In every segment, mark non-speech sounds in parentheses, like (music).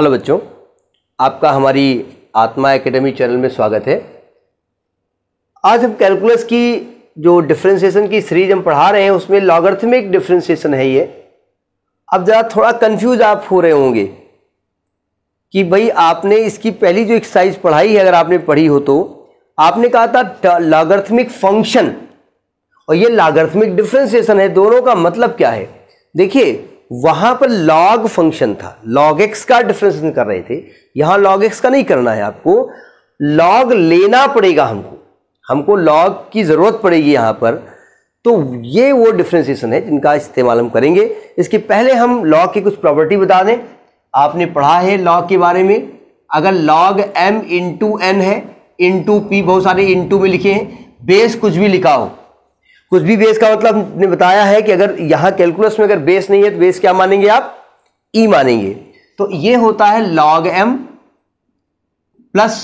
Hello बच्चों आपका हमारी आत्मा एकेडमी चैनल में स्वागत है आज हम कैलकुलस की जो डिफ्रेंसिएशन की सीरीज हम पढ़ा रहे हैं उसमें लॉगर्थमिक डिफ्रेंसीसन है ये अब ज़रा थोड़ा कंफ्यूज आप हो रहे होंगे कि भाई आपने इसकी पहली जो एक्सरसाइज पढ़ाई है अगर आपने पढ़ी हो तो आपने कहा था लागर्थमिक फंक्शन और ये लागर्थमिक डिफ्रेंसिएशन है दोनों का मतलब क्या है देखिए वहां पर लॉग फंक्शन था लॉग एक्स का डिफरेंस कर रहे थे यहां लॉग एक्स का नहीं करना है आपको लॉग लेना पड़ेगा हमको हमको लॉग की जरूरत पड़ेगी यहां पर तो ये वो डिफ्रेंसिएशन है जिनका इस्तेमाल हम करेंगे इसके पहले हम लॉग की कुछ प्रॉपर्टी बता दें आपने पढ़ा है लॉग के बारे में अगर लॉग एम इंटू एन है इंटू पी बहुत सारे इंटू में लिखे हैं बेस कुछ भी लिखा हो कुछ भी बेस का मतलब ने बताया है कि अगर यहां कैलकुलस में अगर बेस नहीं है तो बेस क्या मानेंगे आप ई e मानेंगे तो ये होता है log m plus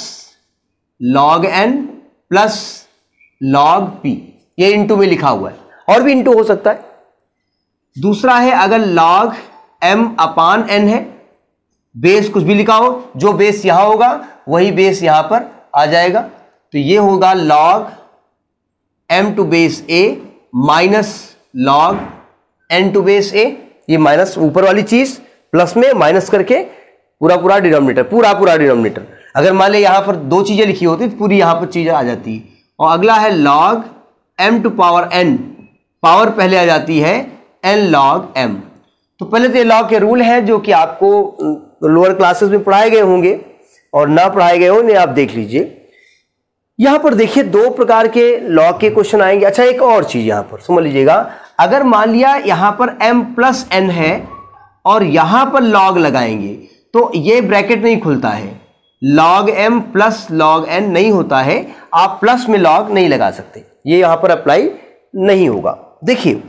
log n plus log p ये इंटू में लिखा हुआ है और भी इंटू हो सकता है दूसरा है अगर लॉग एम अपान एन है बेस कुछ भी लिखा हो जो बेस यहां होगा वही बेस यहां पर आ जाएगा तो ये होगा log m to base a minus log n to base a ये माइनस ऊपर वाली चीज प्लस में माइनस करके पूरा पूरा डिनोमिनेटर पूरा पूरा डिनोमिनेटर अगर मान लें यहाँ पर दो चीज़ें लिखी होती तो पूरी यहाँ पर चीज़ें आ जाती और अगला है log m to power n power पहले आ जाती है एन लॉग एम तो पहले तो ये लॉग के रूल हैं जो कि आपको लोअर क्लासेस में पढ़ाए गए होंगे और ना पढ़ाए गए होंगे आप देख लीजिए यहां पर देखिए दो प्रकार के लॉ के क्वेश्चन आएंगे अच्छा एक और चीज यहां पर समझ लीजिएगा अगर मान लिया यहां पर m प्लस एन है और यहां पर लॉग लगाएंगे तो ये ब्रैकेट नहीं खुलता है log m plus log n नहीं होता है आप प्लस में लॉग नहीं लगा सकते ये यहां पर अप्लाई नहीं होगा देखिए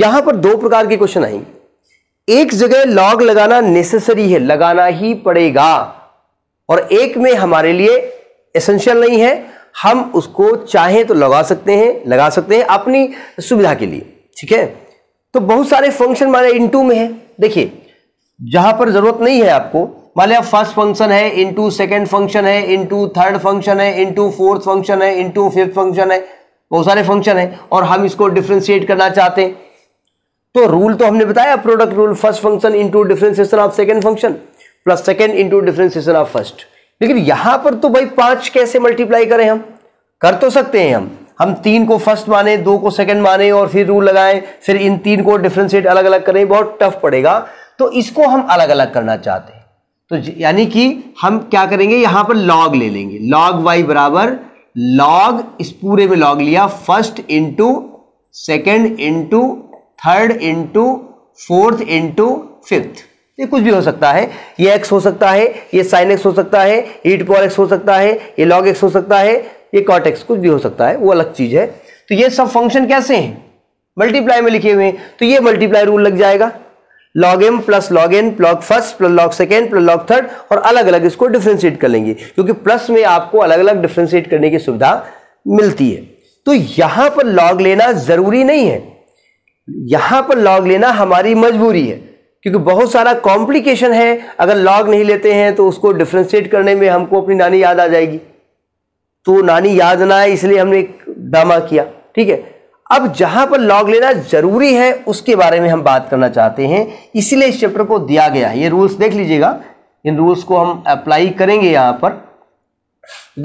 यहां पर दो प्रकार के क्वेश्चन आएंगे एक जगह लॉग लगाना नेसेसरी है लगाना ही पड़ेगा और एक में हमारे लिए एसेंशियल नहीं है हम उसको चाहें तो लगा सकते हैं लगा सकते हैं अपनी सुविधा के लिए ठीक है तो बहुत सारे फंक्शन माने इनटू में है देखिए जहां पर जरूरत नहीं है आपको मान लिया फर्स्ट फंक्शन है इनटू सेकंड फंक्शन है इनटू थर्ड फंक्शन है इनटू फोर्थ फंक्शन है इनटू फिफ्थ फंक्शन है बहुत सारे फंक्शन है और हम इसको डिफ्रेंशिएट करना चाहते हैं तो रूल तो हमने बताया product rule first function into differentiation of second function plus second into differentiation of first लेकिन यहां पर तो भाई पांच कैसे मल्टीप्लाई करें हम कर तो सकते हैं हम हम तीन को फर्स्ट माने दो को सेकंड माने और फिर रूल लगाएं फिर इन तीन को डिफ्रेंशिएट अलग अलग करें बहुत टफ पड़ेगा तो इसको हम अलग अलग करना चाहते हैं तो यानी कि हम क्या करेंगे यहां पर लॉग ले लेंगे लॉग वाई बराबर लॉग इस पूरे में लॉग लिया first into second into third into fourth into fifth ये कुछ भी हो सकता है ये एक्स हो सकता है ये साइन एक्स हो सकता है ई टू एक्स हो सकता है ये लॉग e एक्स हो सकता है ये कॉट एक्स कुछ भी हो सकता है वो अलग चीज़ है तो ये सब फंक्शन कैसे हैं मल्टीप्लाई में लिखे हुए हैं तो ये मल्टीप्लाई रूल लग जाएगा log m plus log n log first plus log second plus log third और अलग अलग इसको डिफ्रेंशिएट कर लेंगे क्योंकि प्लस में आपको अलग अलग डिफ्रेंशिएट करने की सुविधा मिलती है तो यहां पर लॉग लेना जरूरी नहीं है यहां पर लॉग लेना हमारी मजबूरी है क्योंकि बहुत सारा कॉम्प्लिकेशन है अगर लॉग नहीं लेते हैं तो उसको डिफ्रेंशिएट करने में हमको अपनी नानी याद आ जाएगी तो नानी याद ना आए इसलिए हमने एक ड्रामा किया ठीक है अब जहां पर लॉग लेना जरूरी है उसके बारे में हम बात करना चाहते हैं इसलिए इस चैप्टर को दिया गया है ये रूल्स देख लीजिएगा इन रूल्स को हम अप्लाई करेंगे यहां पर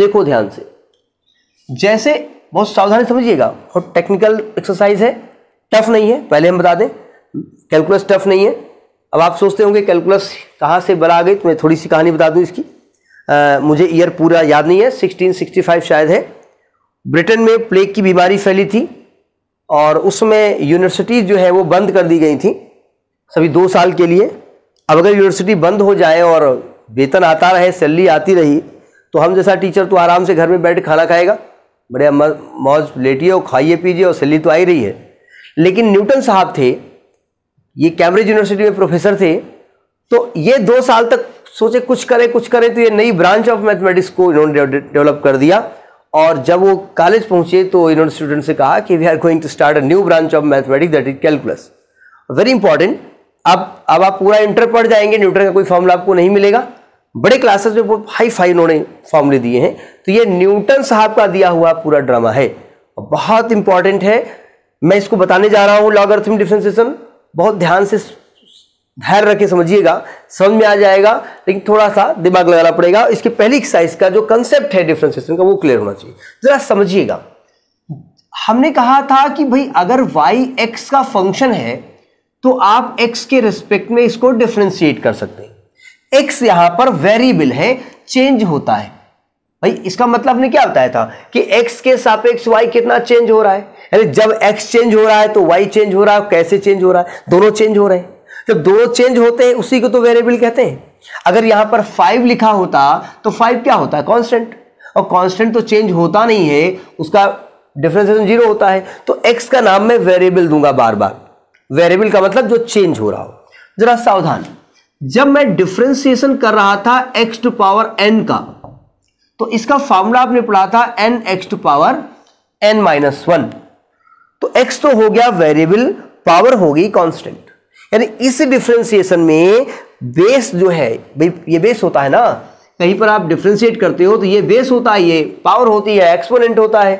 देखो ध्यान से जैसे बहुत सावधानी समझिएगा बहुत टेक्निकल एक्सरसाइज है टफ नहीं है पहले हम बता दें कैलकुलस टफ नहीं है अब आप सोचते होंगे कैलकुलस कहाँ से बला आ गई तो मैं थोड़ी सी कहानी बता दूँ इसकी आ, मुझे ईयर पूरा याद नहीं है 1665 शायद है ब्रिटेन में प्लेग की बीमारी फैली थी और उसमें यूनिवर्सिटीज़ जो है वो बंद कर दी गई थी सभी दो साल के लिए अब अगर यूनिवर्सिटी बंद हो जाए और वेतन आता रहे सैलरी आती रही तो हम जैसा टीचर तो आराम से घर में बैठ खाना खाएगा बड़े मौज लेटिए और खाइए पीजिए और सैलरी तो आ ही रही है लेकिन न्यूटन साहब थे ये कैम्ब्रिज यूनिवर्सिटी में प्रोफेसर थे तो ये दो साल तक सोचे कुछ करें कुछ करें तो ये नई ब्रांच ऑफ मैथमेटिक्स को इन्होंने डेवलप कर दिया और जब वो कॉलेज पहुंचे तो इन्होंने स्टूडेंट से कहा कि we are going to start a new branch of mathematics that is calculus very important अब अब आप पूरा इंटर पढ़ जाएंगे न्यूटन का कोई फॉर्मूला आपको नहीं मिलेगा बड़े क्लासेस में बहुत हाई फाई इन्होंने फॉर्मूले दिए हैं तो ये न्यूटन साहब का दिया हुआ पूरा ड्रामा है बहुत इंपॉर्टेंट है मैं इसको बताने जा रहा हूँ लॉगर्थम डिफ्रेंसिएशन बहुत ध्यान से धैर्य रखे समझिएगा समझ में आ जाएगा लेकिन थोड़ा सा दिमाग लगाना पड़ेगा इसके पहली एक्सरसाइज का जो कंसेप्ट है डिफ्रेंसिएशन का वो क्लियर होना चाहिए जरा समझिएगा हमने कहा था कि भाई अगर y x का फंक्शन है तो आप x के रिस्पेक्ट में इसको डिफ्रेंशिएट कर सकते हैं x यहां पर वेरिएबल है चेंज होता है भाई इसका मतलब ने क्या बताया था कि x के सापेक्ष y कितना चेंज हो रहा है यानी जब एक्स चेंज हो रहा है तो वाई चेंज हो रहा है कैसे चेंज हो रहा है दोनों चेंज हो रहे हैं जब दोनों चेंज होते हैं उसी को तो वेरिएबल कहते हैं अगर यहां पर फाइव लिखा होता तो फाइव क्या होता है कॉन्स्टेंट और कॉन्स्टेंट तो चेंज होता नहीं है उसका डिफ्रेंसिएशन जीरो होता है तो एक्स का नाम मैं वेरिएबल दूंगा बार बार वेरिएबल का मतलब जो चेंज हो रहा हो जरा सावधान जब मैं डिफ्रेंसिएशन कर रहा था एक्स टू पावर एन का तो इसका फॉर्मूला आपने पढ़ा था n x to power n minus one तो एक्स तो हो गया वेरिएबल पावर हो गई कॉन्स्टेंट यानी इस डिफ्रेंसिएशन में बेस जो है ये बेस होता है ना कहीं पर आप डिफ्रेंशिएट करते हो तो ये बेस होता है ये पावर होती है एक्सपोनेंट होता है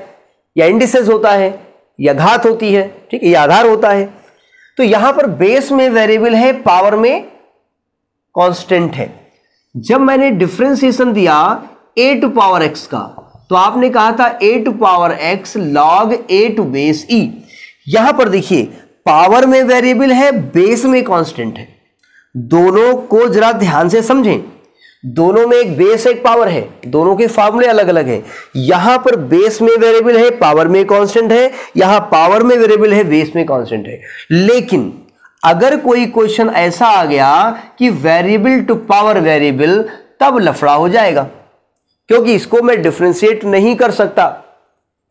या इंडिसेस होता है या घात होती है ठीक है या आधार होता है तो यहां पर बेस में वेरिएबल है पावर में कांस्टेंट है जब मैंने डिफ्रेंसिएशन दिया ए टू पावर एक्स का तो आपने कहा था a to power x log a to base e यहां पर देखिए पावर में वेरिएबल है बेस में कांस्टेंट है दोनों को जरा ध्यान से समझें दोनों में एक बेस एक पावर है दोनों के फॉर्मूले अलग अलग है यहां पर बेस में वेरिएबल है पावर में कांस्टेंट है यहां पावर में वेरिएबल है बेस में कांस्टेंट है लेकिन अगर कोई क्वेश्चन ऐसा आ गया कि वेरिएबल टू पावर वेरिएबल तब लफड़ा हो जाएगा क्योंकि इसको मैं डिफ्रेंशिएट नहीं कर सकता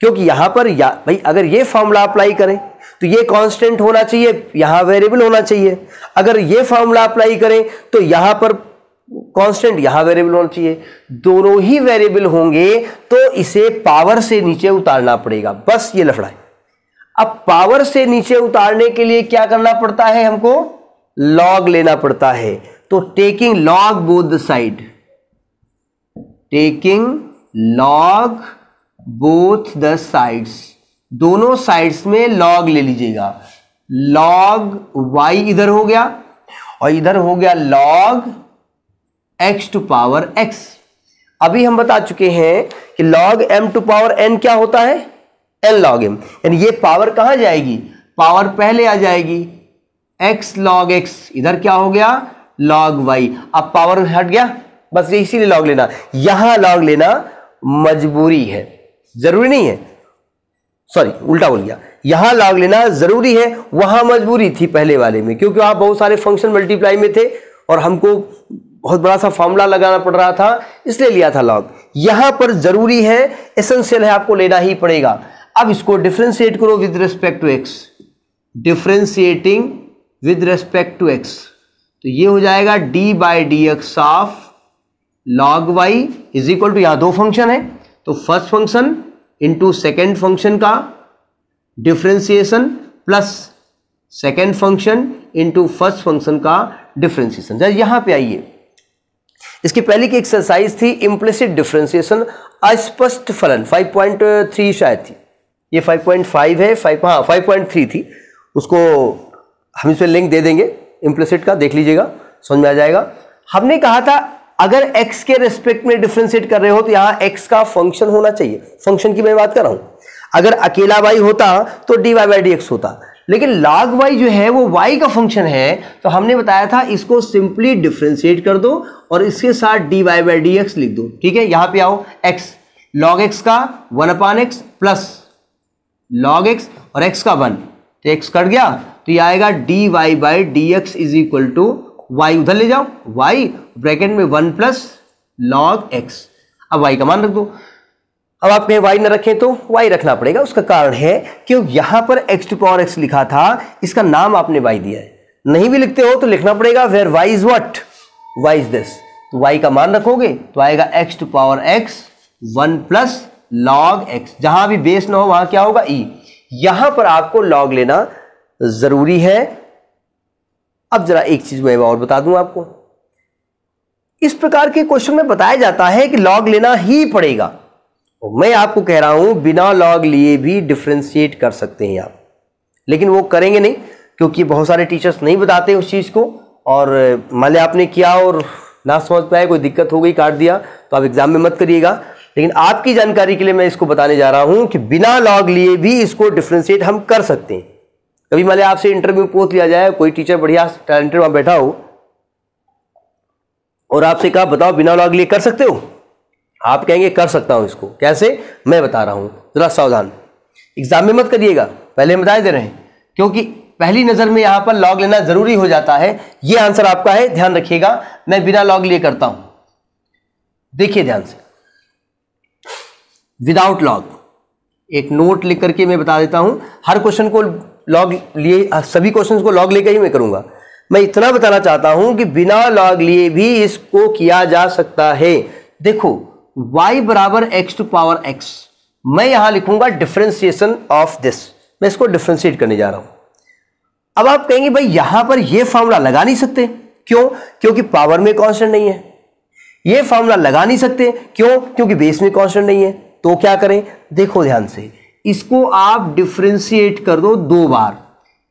क्योंकि यहां पर या भाई अगर ये फॉर्मूला अप्लाई करें तो ये कांस्टेंट होना चाहिए यहां वेरिएबल होना चाहिए अगर ये फॉर्मूला अप्लाई करें तो यहां पर कांस्टेंट यहां वेरिएबल होना चाहिए दोनों ही वेरिएबल होंगे तो इसे पावर से नीचे उतारना पड़ेगा बस ये लफड़ा है अब पावर से नीचे उतारने के लिए क्या करना पड़ता है हमको लॉग लेना पड़ता है तो taking log both the side taking log both the sides दोनों साइड्स में लॉग ले लीजिएगा लॉग वाई इधर हो गया और इधर हो गया log x to power x अभी हम बता चुके हैं कि log m to power n क्या होता है एन लॉग एम यानी ये पावर कहां जाएगी पावर पहले आ जाएगी एक्स लॉग एक्स इधर क्या हो गया लॉग वाई अब पावर हट गया बस ये इसीलिए लॉग लेना यहां लॉग लेना मजबूरी है जरूरी नहीं है सॉरी उल्टा बोल गया यहां लॉग लेना जरूरी है वहां मजबूरी थी पहले वाले में क्योंकि वहां बहुत सारे फंक्शन मल्टीप्लाई में थे और हमको बहुत बड़ा सा फॉर्मूला लगाना पड़ रहा था इसलिए लिया था लॉग यहां पर जरूरी है एसेंशियल है आपको लेना ही पड़ेगा अब इसको डिफ्रेंशिएट करो with respect to x differentiating with respect to x तो ये हो जाएगा d by d x of log y is equal to यहाँ दो फंक्शन है तो first function into second function का differentiation plus second function into first function का डिफ्रेंसिएशन जैसे यहाँ पे आइए इसकी पहले की एक्सरसाइज थी इम्प्लिसिट डिफ्रेंसिएशन अस्पष्ट फलन 5.3 शायद थी ये 5.5 है 5 हाँ 5.3 थी उसको हम इसमें लिंक दे देंगे इम्प्लिसिट का देख लीजिएगा समझ में आ जाएगा हमने कहा था अगर x के रेस्पेक्ट में डिफ्रेंशिएट कर रहे हो तो यहां x का फंक्शन होना चाहिए फंक्शन की मैं बात कर रहा हूं अगर अकेला y होता तो d y by d x होता लेकिन लाग y जो है वो y का फंक्शन है तो हमने बताया था इसको सिंपली डिफ्रेंशिएट कर दो और इसके साथ d y by d x लिख दो ठीक है यहां पे आओ x log x का one upon x plus log x और x का वन तो x कट गया तो यह आएगा d y by d x is equal to y उधर ले जाओ वाई ब्रैकेट में वन प्लस लॉग एक्स अब वाई का मान रख दो अब आप कहीं वाई न रखें तो वाई रखना पड़ेगा उसका कारण है कि यहां पर एक्स टू पावर एक्स लिखा था इसका नाम आपने वाई दिया है नहीं भी लिखते हो तो लिखना पड़ेगा where y is what y is this तो वाई का मान रखोगे तो आएगा x to power x one plus log x जहां भी बेस ना हो वहां क्या होगा ई e. यहां पर आपको लॉग लेना जरूरी है अब जरा एक चीज मैं और बता दूं आपको इस प्रकार के क्वेश्चन में बताया जाता है कि लॉग लेना ही पड़ेगा और मैं आपको कह रहा हूं बिना लॉग लिए भी डिफ्रेंशिएट कर सकते हैं आप लेकिन वो करेंगे नहीं क्योंकि बहुत सारे टीचर्स नहीं बताते उस चीज़ को और मान लिया आपने किया और ना समझ पाए कोई दिक्कत हो गई काट दिया तो आप एग्जाम में मत करिएगा लेकिन आपकी जानकारी के लिए मैं इसको बताने जा रहा हूं कि बिना लॉग लिए भी इसको डिफ्रेंशिएट हम कर सकते हैं कभी मान लिया आपसे इंटरव्यू पूछ लिया जाए कोई टीचर बढ़िया टैलेंटेड वहां बैठा हो और आपसे कहा बताओ बिना लॉग लिए कर सकते हो आप कहेंगे कर सकता हूं इसको कैसे मैं बता रहा हूं जरा सावधान एग्जाम में मत करिएगा पहले बता दे रहे हैं क्योंकि पहली नज़र में यहां पर लॉग लेना ज़रूरी हो जाता है यह आंसर आपका है ध्यान रखिएगा मैं बिना लॉग लिए करता हूं देखिए ध्यान से विदाउट लॉग एक नोट लिख करके मैं बता देता हूं हर क्वेश्चन को लॉग लिए हाँ, सभी क्वेश्चन को लॉग लेकर ही मैं करूंगा मैं इतना बताना चाहता हूं कि बिना लॉग लिए भी इसको किया जा सकता है देखो y बराबर एक्स टू पावर x मैं यहां लिखूंगा डिफ्रेंसिएशन ऑफ दिस मैं इसको डिफ्रेंशिएट करने जा रहा हूं अब आप कहेंगे भाई यहां पर यह फॉर्मूला लगा नहीं सकते क्यों क्योंकि पावर में कॉन्स्टेंट नहीं है यह फॉर्मूला लगा नहीं सकते क्यों क्योंकि बेस में कॉन्स्टेंट नहीं है तो क्या करें देखो ध्यान से इसको आप डिफ्रेंशिएट कर दो दो बार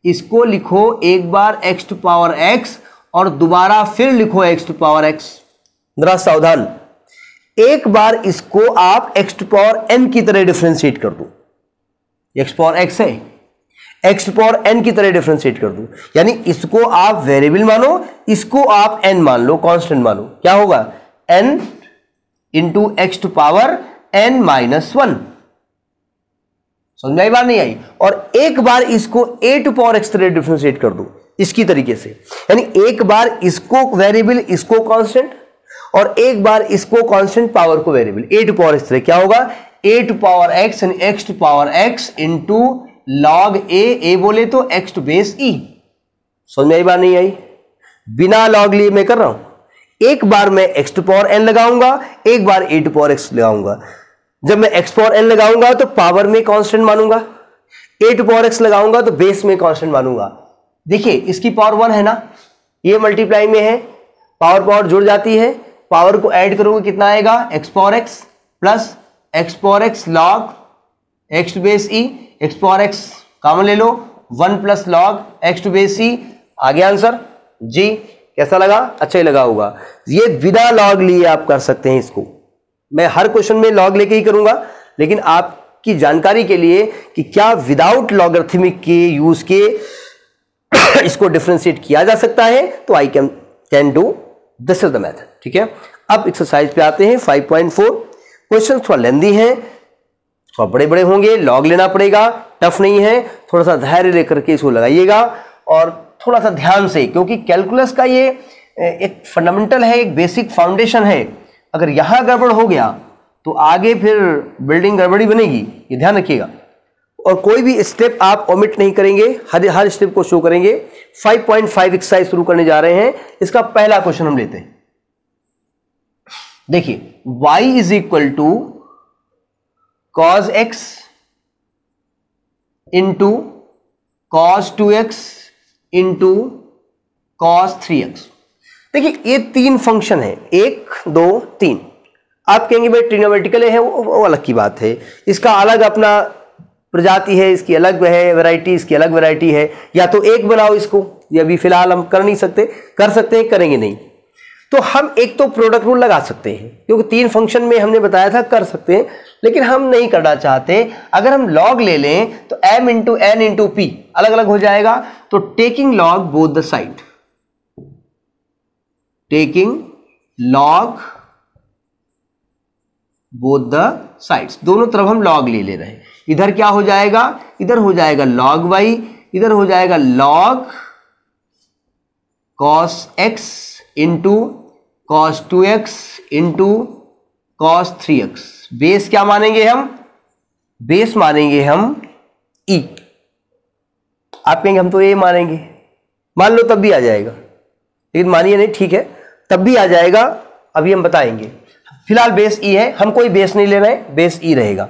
इसको लिखो एक बार एक्स टू पावर एक्स और दोबारा फिर लिखो एक्स टू पावर एक्स जरा सावधान एक बार इसको आप एक्स टू पावर एन की तरह डिफ्रेंशिएट कर दो एक्स पावर एक्स है एक्स टू पावर एन की तरह डिफ्रेंशिएट कर दो यानी इसको आप वेरिएबल मानो इसको आप एन मान लो कॉन्स्टेंट मानो क्या होगा n into x to power n minus one समझ में आई बात नहीं आई और एक बार इसको ए टू पावर एक्स तरह डिफ्रेंशिएट कर दो इसकी तरीके से यानी एक बार इसको वेरिएबल इसको कांस्टेंट और एक बार इसको कांस्टेंट पावर को variable a to power x तरह क्या होगा ए टू पावर एक्स यानी x to power x into log a a बोले तो एक्स टू बेस ई समझ में आई बात नहीं आई बिना लॉग लिए मैं कर रहा हूं एक बार मैं एक्स टू पावर एन लगाऊंगा एक बार ए टू पावर एक्स लगाऊंगा जब मैं एक्स पावर एन लगाऊंगा तो पावर में कांस्टेंट मानूंगा ए टू पावर एक्स लगाऊंगा तो बेस में कांस्टेंट मानूंगा देखिए इसकी पावर वन है ना ये मल्टीप्लाई में है पावर पावर जुड़ जाती है पावर को ऐड करूंगा कितना आएगा x power x plus x power x log x to base e x power x common ले लो one plus log x to base e आ गया आंसर जी कैसा लगा अच्छा ही लगा होगा ये विदा लॉग लिए आप कर सकते हैं इसको मैं हर क्वेश्चन में लॉग लेके ही करूंगा लेकिन आपकी जानकारी के लिए कि क्या विदाउट लॉगरिथमिक के यूज के (coughs) इसको डिफ्रेंशिएट किया जा सकता है तो I can can do this is the method ठीक है अब एक्सरसाइज पे आते हैं 5.4 क्वेश्चन थोड़ा लेंदी है थोड़ा बड़े बड़े होंगे लॉग लेना पड़ेगा टफ नहीं है थोड़ा सा धैर्य लेकर के इसको लगाइएगा और थोड़ा सा ध्यान से क्योंकि कैलकुलस का ये एक फंडामेंटल है एक बेसिक फाउंडेशन है अगर यहाँ गड़बड़ हो गया तो आगे फिर बिल्डिंग गड़बड़ी बनेगी ये ध्यान रखिएगा और कोई भी स्टेप आप ओमिट नहीं करेंगे हर हर स्टेप को शो करेंगे 5.5 एक्सरसाइज शुरू करने जा रहे हैं इसका पहला क्वेश्चन हम लेते हैं देखिए y is equal to cos x into cos two x into cos three x देखिए ये तीन फंक्शन है एक दो तीन आप कहेंगे भाई ट्रिनोमेटिकल है वो, वो अलग की बात है इसका अलग अपना प्रजाति है इसकी अलग है वैरायटी इसकी अलग वैरायटी है या तो एक बनाओ इसको ये अभी फिलहाल हम कर नहीं सकते कर सकते हैं करेंगे नहीं तो हम एक तो प्रोडक्ट रूल लगा सकते हैं क्योंकि तीन फंक्शन में हमने बताया था कर सकते हैं लेकिन हम नहीं करना चाहते अगर हम लॉग ले लें तो m into n into p अलग अलग हो जाएगा तो taking log both the side taking log both the sides दोनों तरफ हम लॉग ले ले रहे हैं इधर क्या हो जाएगा इधर हो जाएगा लॉग वाई इधर हो जाएगा log cos x into cos two x into cos three x base क्या मानेंगे हम बेस मानेंगे हम ई e. आप कहेंगे हम तो ए मानेंगे मान लो तब भी आ जाएगा लेकिन मानिए नहीं ठीक है तब भी आ जाएगा अभी हम बताएंगे फिलहाल बेस ई e है हम कोई बेस नहीं ले रहे हैं बेस ई रहेगा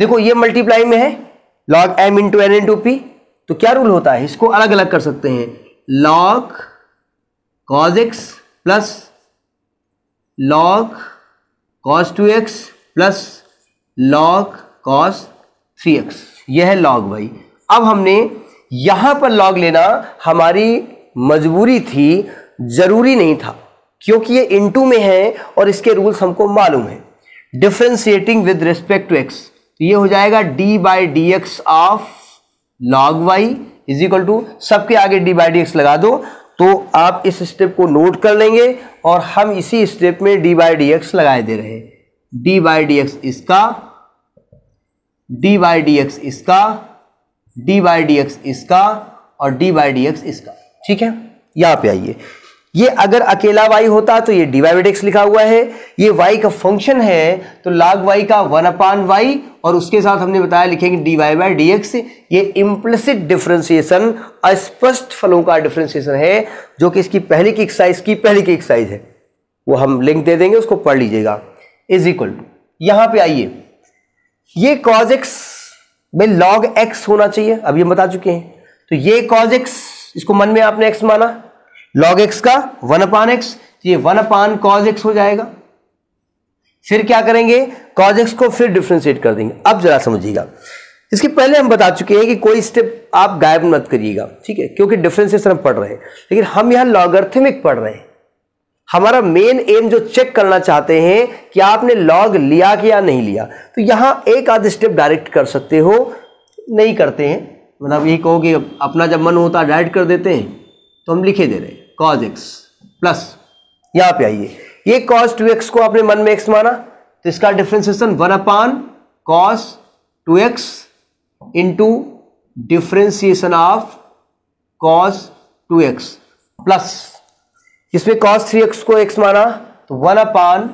देखो ये मल्टीप्लाई में है log m into n into p तो क्या रूल होता है इसको अलग अलग कर सकते हैं log cos x plus log cos two x plus log cos three x यह है लॉग भाई अब हमने यहां पर लॉग लेना हमारी मजबूरी थी जरूरी नहीं था क्योंकि ये इनटू में है और इसके रूल्स हमको मालूम है differentiating with respect to x ये हो जाएगा d by d x of log y is equal to सबके आगे डी बाई डी एक्स लगा दो तो आप इस स्टेप को नोट कर लेंगे और हम इसी स्टेप में डी बाई डी एक्स लगाए दे रहे डी बाई डी एक्स इसका डी बाई डी एक्स इसका डी बाई डी एक्स इसका और डी बाई डी एक्स इसका ठीक है यहां पे आइए ये अगर अकेला वाई होता तो ये डी वाई एक्स लिखा हुआ है ये वाई का फंक्शन है तो लाग वाई का वन अपान वाई और उसके साथ हमने बताया लिखेंगे d y by d x ये इम्प्लिसिट डिफ्रेंसिएशन अस्पष्ट फलों का डिफ्रेंसिएशन है जो कि इसकी पहली की एक्साइज की पहली की एक्साइज है वो हम लिंक दे देंगे उसको पढ़ लीजिएगा इज इक्वल टू पर आइए ये कॉज एक्स में लॉग एक्स होना चाहिए अब ये बता चुके हैं तो ये कॉज एक्स इसको मन में आपने एक्स माना लॉग एक्स का वन अपान एक्स ये वन अपान कॉज एक्स हो जाएगा फिर क्या करेंगे कॉज एक्स को फिर डिफ्रेंशिएट कर देंगे अब जरा समझिएगा इसके पहले हम बता चुके हैं कि कोई स्टेप आप गायब मत करिएगा ठीक है क्योंकि डिफ्रेंसिएशन हम पढ़ रहे हैं लेकिन हम यहाँ लॉगर्थमिक पढ़ रहे हैं हमारा मेन एम जो चेक करना चाहते हैं कि आपने लॉग लिया कि या नहीं लिया तो यहां एक आध स्टेप डायरेक्ट कर सकते हो नहीं करते हैं मतलब ये कहो कि अपना जब मन होता डायरेक्ट कर देते हैं तो हम लिखे दे रहे हैं कॉज एक्स प्लस यहां पे आइए ये कॉस टू एक्स को आपने मन में एक्स माना तो इसका differentiation one upon cos two x into differentiation of cos two x plus इसमें कॉस थ्री एक्स को एक्स माना तो one upon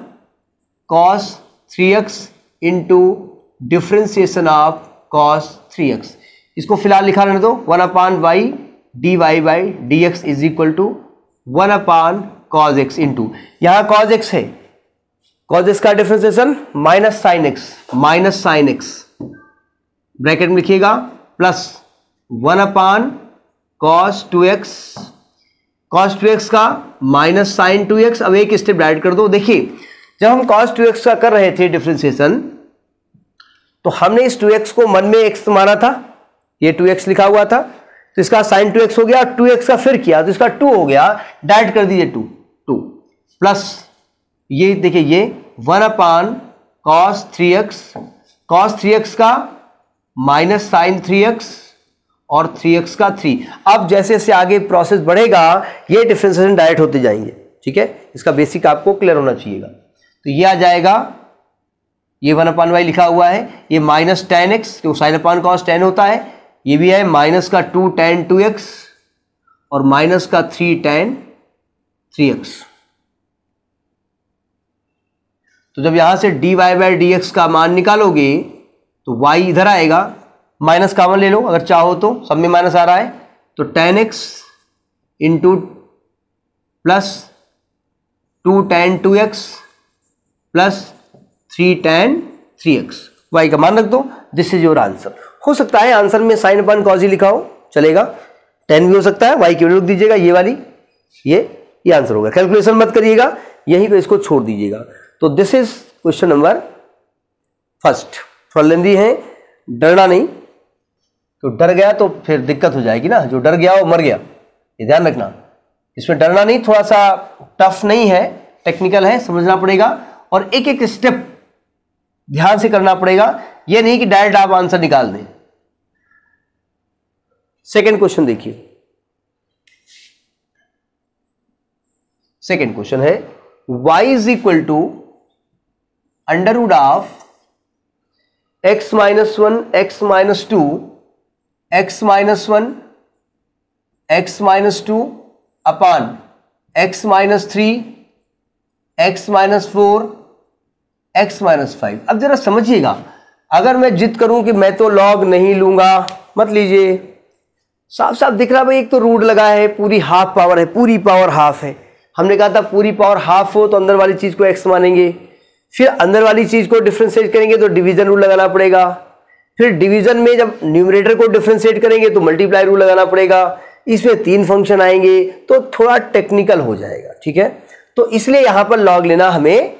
cos three x into differentiation of cos three x इसको फिलहाल लिखा रहने दो one upon y d y by d x is equal to one upon cos x into यहां cos x है कॉज एक्स का differentiation minus sine x minus sine x bracket में लिखिएगा plus one upon cos two x cos two x का minus sine two x अब एक step died कर दो देखिए जब हम कॉस टू एक्स का कर रहे थे डिफ्रेंसिएशन तो हमने इस टू एक्स को मन में एक्स माना था ये टू एक्स लिखा हुआ था तो इसका साइन टू एक्स हो गया टू एक्स का फिर किया तो इसका टू हो गया डायरेक्ट कर दीजिए टू टू प्लस ये देखिए ये one upon cos three x cos three x का माइनस साइन थ्री एक्स और थ्री एक्स का थ्री अब जैसे जैसे आगे प्रोसेस बढ़ेगा ये डिफ्रेंसिएशन डायरेक्ट होते जाएंगे ठीक है इसका बेसिक आपको क्लियर होना चाहिएगा तो ये आ जाएगा ये वन अपान वाई लिखा हुआ है ये माइनस टेन एक्स क्यों तो साइन अपान कॉस टेन होता है ये भी है माइनस का टू टेन टू एक्स और माइनस का थ्री टेन थ्री एक्स तो जब यहां से d y by d x का मान निकालोगे तो वाई इधर आएगा माइनस कामन ले लो अगर चाहो तो सब में माइनस आ रहा है तो tan x into plus two tan two x plus three tan three x y का मान रख दो दिस इज योर आंसर हो सकता है आंसर में साइन अपन कॉज ही लिखा हो चलेगा टेन भी हो सकता है वाई की वैल्यू दीजिएगा ये वाली ये ये आंसर होगा कैलकुलेशन मत करिएगा यहीं पे इसको छोड़ दीजिएगा तो this is question number first थोड़ा लेंदी है डरना नहीं तो डर गया तो फिर दिक्कत हो जाएगी ना जो डर गया वो मर गया ये ध्यान रखना इसमें डरना नहीं थोड़ा सा टफ नहीं है टेक्निकल है समझना पड़ेगा और एक एक स्टेप ध्यान से करना पड़ेगा यह नहीं कि डायरेक्ट आप आंसर निकाल दें सेकेंड क्वेश्चन देखिए सेकेंड क्वेश्चन है y is equal to under of x minus one x minus two x minus one x minus two upon x minus three x minus four x minus five अब जरा समझिएगा अगर मैं जिद करूं कि मैं तो लॉग नहीं लूंगा मत लीजिए साफ साफ दिख रहा भाई एक तो रूट लगा है पूरी हाफ पावर है पूरी पावर हाफ है हमने कहा था पूरी पावर हाफ हो तो अंदर वाली चीज़ को एक्स मानेंगे फिर अंदर वाली चीज़ को डिफ्रेंशिएट करेंगे तो डिवीज़न रूल लगाना पड़ेगा फिर डिवीज़न में जब न्यूमरेटर को डिफ्रेंशिएट करेंगे तो मल्टीप्लाई रूल लगाना पड़ेगा इसमें तीन फंक्शन आएंगे तो थोड़ा टेक्निकल हो जाएगा ठीक है तो इसलिए यहाँ पर लॉग लेना हमें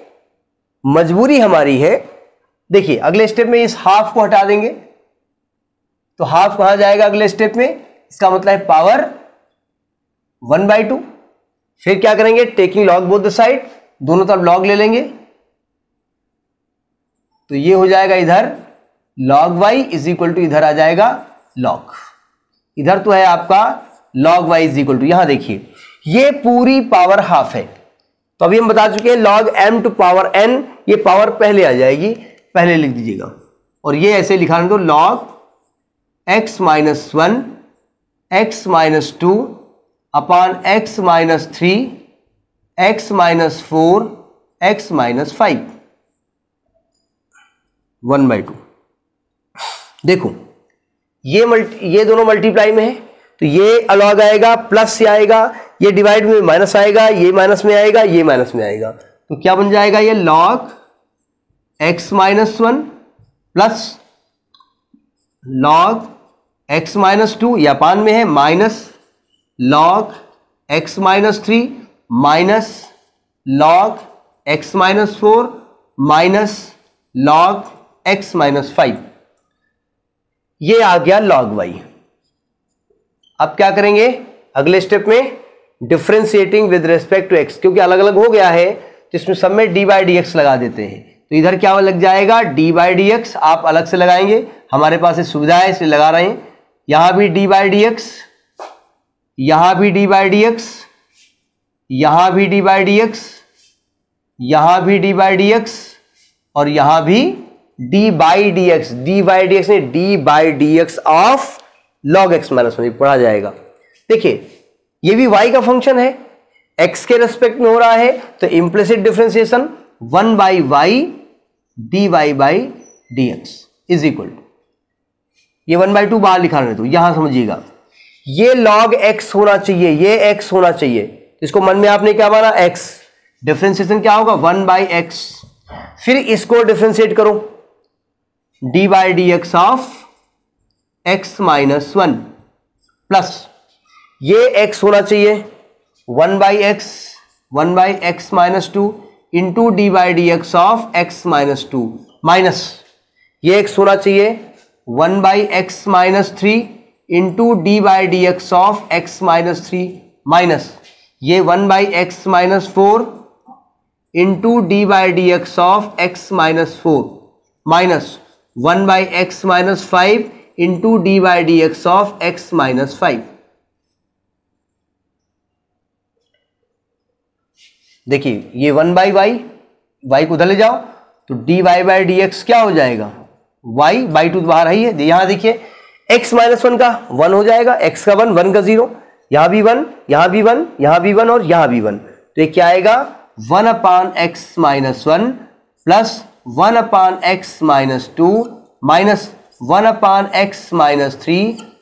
मजबूरी हमारी है देखिए अगले स्टेप में इस हाफ को हटा देंगे तो हाफ कहा जाएगा अगले स्टेप में इसका मतलब है पावर वन बाई टू फिर क्या करेंगे taking log both the side दोनों तरफ लॉग ले लेंगे तो ये हो जाएगा इधर log y is equal to इधर आ जाएगा लॉग इधर तो है आपका log y is equal to यहां देखिए ये पूरी पावर हाफ है तो अभी हम बता चुके हैं log m to power n ये पावर पहले आ जाएगी पहले लिख दीजिएगा और ये ऐसे लिखा तो log x minus one x minus two upon x minus three x minus four x minus five one by two देखो ये मल्टी ये दोनों मल्टीप्लाई में है तो ये अलॉग आएगा प्लस से आएगा ये डिवाइड में माइनस आएगा ये माइनस में आएगा ये माइनस में आएगा तो क्या बन जाएगा ये log x minus one plus log x minus two upon में है minus log x minus three minus log x minus four minus log x minus five ये आ गया लॉग वाई अब क्या करेंगे अगले स्टेप में differentiating with respect to x क्योंकि अलग अलग हो गया है तो इसमें सब में डी बाई डी एक्स लगा देते हैं तो इधर क्या लग जाएगा डी बाई डी एक्स आप अलग से लगाएंगे हमारे पास ये सुविधा है इसलिए लगा रहे हैं यहां भी डी बाई डी एक्स यहां भी डी बाई डी एक्स यहां भी डी बाई डी एक्स यहां भी डी बाई डी एक्स और यहां भी d by d x d by d x नहीं d by d x of log x minus one पढ़ा जाएगा देखिए ये भी वाई का फंक्शन है एक्स के रेस्पेक्ट में हो रहा है तो implicit differentiation one by y d y by d x is equal to ये वन बाई टू बाहर लिखा रहे तो यहां समझिएगा ये लॉग एक्स होना चाहिए ये एक्स होना चाहिए इसको मन में आपने क्या माना एक्स डिफ्रेंसिएशन क्या होगा वन बाई एक्स फिर इसको डिफ्रेंशिएट करो d by d x of x minus one plus ये एक्स होना चाहिए one by x one by x minus two into d by d x of x minus two minus ये x होना चाहिए one by x minus three into d by d x of x minus three minus ये one by x minus four into d by d x of x minus four minus one by x minus five into d by d x of x minus five देखिए ये one by Y Y को उधर ले जाओ तो d y by d x क्या हो जाएगा वाई बाई टू बाहर आई है यहां देखिए एक्स माइनस वन का वन हो जाएगा एक्स का वन वन का जीरो यहां भी वन यहाँ भी वन यहाँ भी वन और यहाँ भी वन तो ये क्या आएगा one upon x minus one plus one upon x minus two minus one upon x minus three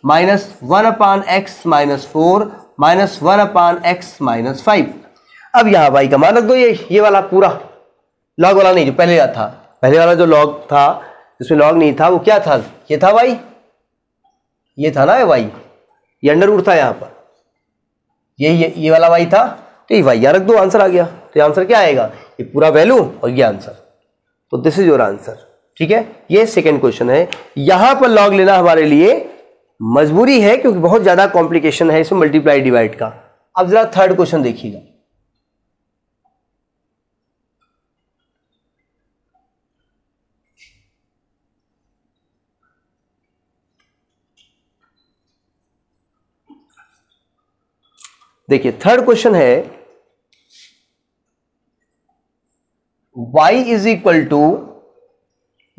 minus one upon x minus four minus one upon x minus five अब यहाँ Y का मान रख दो ये ये वाला पूरा लॉग वाला नहीं जो पहले वाला था पहले वाला जो लॉग था जिसमें लॉग नहीं था वो क्या था ये था वाई ये था ना वाई ये अंडर रूट था यहाँ पर ये ये ये वाला वाई था तो ये वाई यहाँ रख दो आंसर आ गया तो आंसर क्या आएगा ये पूरा वैल्यू और ये आंसर तो दिस इज योर आंसर ठीक है ये सेकेंड क्वेश्चन है यहां पर लॉग लेना हमारे लिए मजबूरी है क्योंकि बहुत ज्यादा कॉम्प्लिकेशन है इसमें मल्टीप्लाई डिवाइड का अब जरा थर्ड क्वेश्चन देखिएगा देखिए थर्ड क्वेश्चन है y is equal to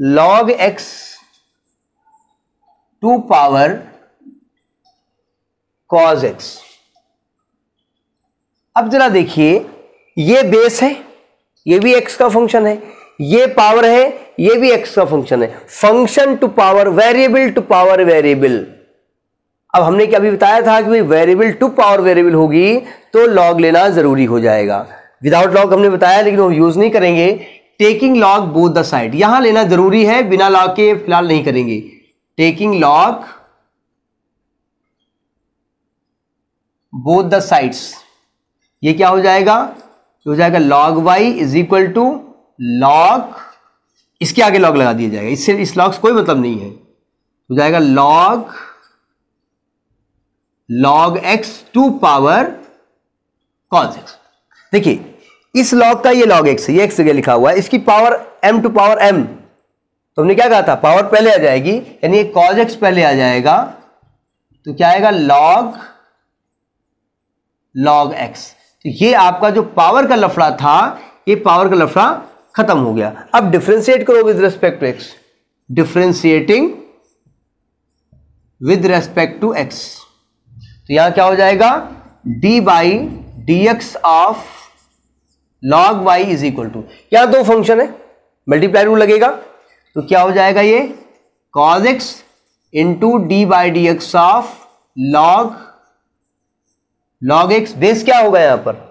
log x to power cos x अब जरा देखिए ये बेस है ये भी एक्स का फंक्शन है ये पावर है ये भी एक्स का फंक्शन है function to power variable to power variable अब हमने क्या अभी बताया था कि भाई वेरिएबल टू पावर वेरिएबल होगी तो लॉग लेना ज़रूरी हो जाएगा विदाउट लॉग हमने बताया लेकिन वो यूज़ नहीं करेंगे taking log both the side यहां लेना ज़रूरी है बिना लॉग के फिलहाल नहीं करेंगे taking log both the sides ये क्या हो जाएगा हो जाएगा log y is equal to log इसके आगे लॉग लगा दिया जाएगा इससे इस लॉग से कोई मतलब नहीं है हो जाएगा log log x to power cos x देखिए इस लॉग का ये लॉग एक्स ये एक्स जगह लिखा हुआ है इसकी power m to power m तो हमने क्या कहा था पावर पहले आ जाएगी यानी कॉज एक्स पहले आ जाएगा तो क्या आएगा लॉग लॉग एक्स तो ये आपका जो पावर का लफड़ा था ये पावर का लफड़ा खत्म हो गया अब डिफ्रेंशिएट करो with respect to x differentiating with respect to x तो यहां क्या हो जाएगा d by d x of log y is equal to क्या दो फंक्शन है मल्टीप्लाई रूल लगेगा तो क्या हो जाएगा ये cos x into d by d x of log log x base क्या होगा यहां पर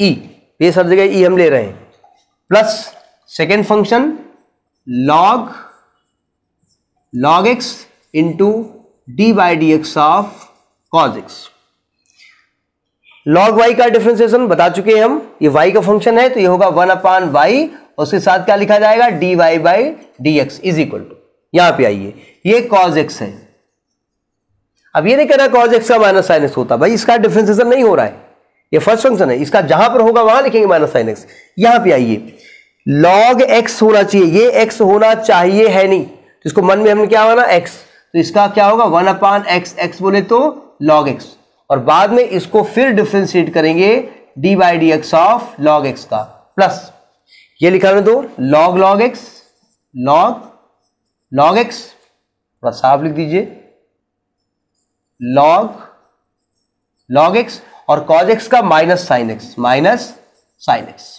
ई e, बेस हर जगह ई e हम ले रहे हैं plus second function log log x into d by d x of cos x log y का डिफ्रेंसिएशन बता चुके हैं हम ये वाई का फंक्शन है तो ये होगा वन अपान वाई उसके साथ क्या लिखा जाएगा d y by d x is equal to यहां पर आइए ये कॉज एक्स है अब ये नहीं कह रहा कॉज एक्स का माइनस साइन एक्स होता भाई इसका डिफ्रेंसिएशन नहीं हो रहा है ये फर्स्ट फंक्शन है इसका जहां पर होगा वहां लिखेंगे माइनस साइन एक्स यहां पर आइए लॉग एक्स होना चाहिए ये एक्स होना चाहिए है नहीं तो इसको मन में हमने क्या माना एक्स तो इसका क्या होगा वन अपान एक्स एक्स बोले तो लॉग एक्स और बाद में इसको फिर डिफ्रेंशिएट करेंगे d by d x of log x का प्लस ये लिखा दो log log x log log x थोड़ा साफ लिख दीजिए लॉग लॉग एक्स और कॉज एक्स का minus sine x minus sine x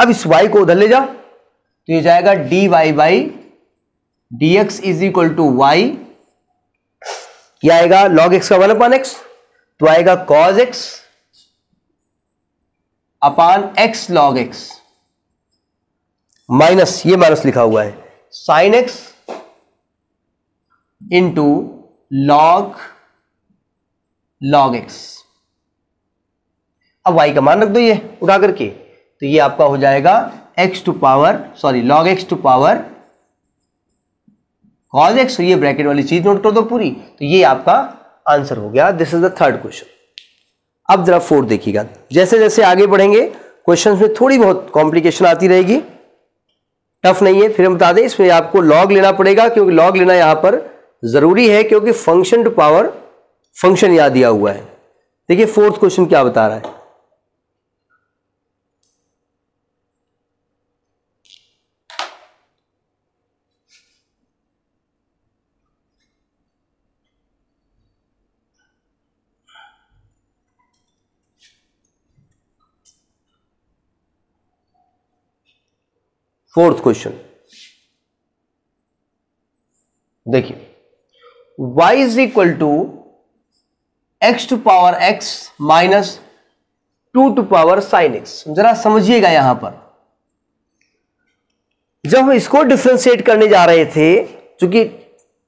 अब इस वाई को उधर ले जा तो ये जाएगा d y by d x is equal to y यह आएगा लॉग एक्स का वन अपॉन एक्स तो आएगा cos x upon x log x minus ये माइनस लिखा हुआ है sine x into log log x अब वाई का मान रख दो ये उठा करके तो ये आपका हो जाएगा x to power sorry log x to power cos x तो ये ब्रैकेट वाली चीज नोट कर दो पूरी तो ये आपका आंसर हो गया this is the third question अब जरा फोर्थ देखिएगा जैसे जैसे आगे बढ़ेंगे क्वेश्चन में थोड़ी बहुत कॉम्प्लिकेशन आती रहेगी टफ नहीं है फिर हम बता दें इसमें आपको लॉग लेना पड़ेगा क्योंकि लॉग लेना यहां पर जरूरी है क्योंकि फंक्शन टू पावर फंक्शन याद दिया हुआ है देखिए फोर्थ क्वेश्चन क्या बता रहा है फोर्थ क्वेश्चन देखिए y is equal to x to power x minus two to power sine x जरा समझिएगा यहां पर जब हम इसको डिफ्रेंशिएट करने जा रहे थे क्योंकि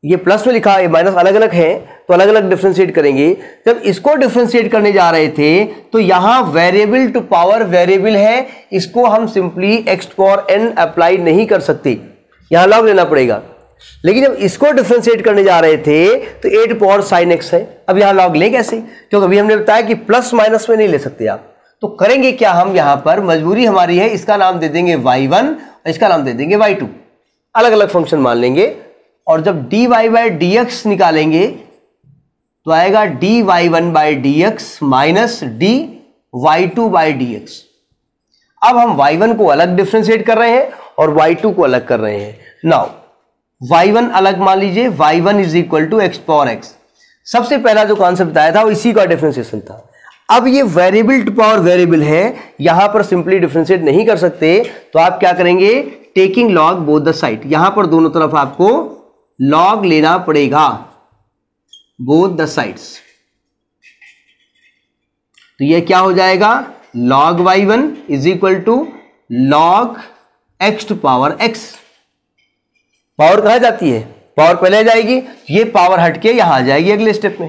ये प्लस में लिखा है माइनस अलग अलग है तो अलग अलग डिफ्रेंशिएट करेंगे जब इसको डिफ्रेंशिएट करने जा रहे थे तो यहां वेरिएबल टू पावर वेरिएबल है इसको हम simply x power n apply नहीं कर सकते यहां लॉग लेना पड़ेगा लेकिन जब इसको डिफ्रेंशिएट करने जा रहे थे तो एट पावर साइन एक्स है अब यहाँ लॉग लें कैसे क्योंकि अभी हमने बताया कि प्लस माइनस में नहीं ले सकते आप तो करेंगे क्या हम यहां पर मजबूरी हमारी है इसका नाम दे देंगे वाई वन इसका नाम दे देंगे वाई टू अलग अलग फंक्शन मान लेंगे और जब d y by d x निकालेंगे तो आएगा d y one by d x minus d y two by d x अब हम वाई वन को अलग डिफ्रेंशिएट कर रहे हैं और वाई टू को अलग कर रहे हैं नाउ वाई वन अलग मान लीजिए y one is equal to x power x सबसे पहला जो कॉन्सेप्ट बताया था वो इसी का डिफ्रेंसिएशन था अब ये वेरिएबल टू पावर वेरिएबल है यहां पर सिंपली डिफ्रेंशिएट नहीं कर सकते तो आप क्या करेंगे taking log both the side यहां पर दोनों तरफ आपको लॉग लेना पड़ेगा बोथ द साइड्स तो ये क्या हो जाएगा log y one is equal to log x to power x power कहा जाती है पावर पहले जाएगी ये पावर हट के यहां आ जाएगी अगले स्टेप में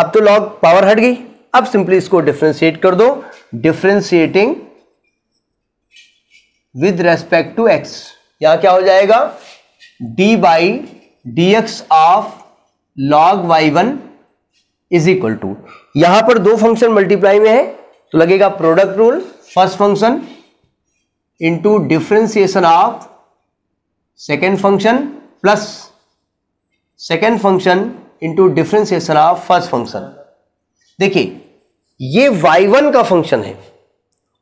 अब तो लॉग पावर हट गई अब सिंपली इसको डिफ्रेंशिएट कर दो differentiating with respect to x यहां क्या हो जाएगा d by d x of log y one is equal to यहां पर दो फंक्शन मल्टीप्लाई में है तो लगेगा product rule first function into differentiation of second function plus second function into differentiation of first function देखिए ये y1 का फंक्शन है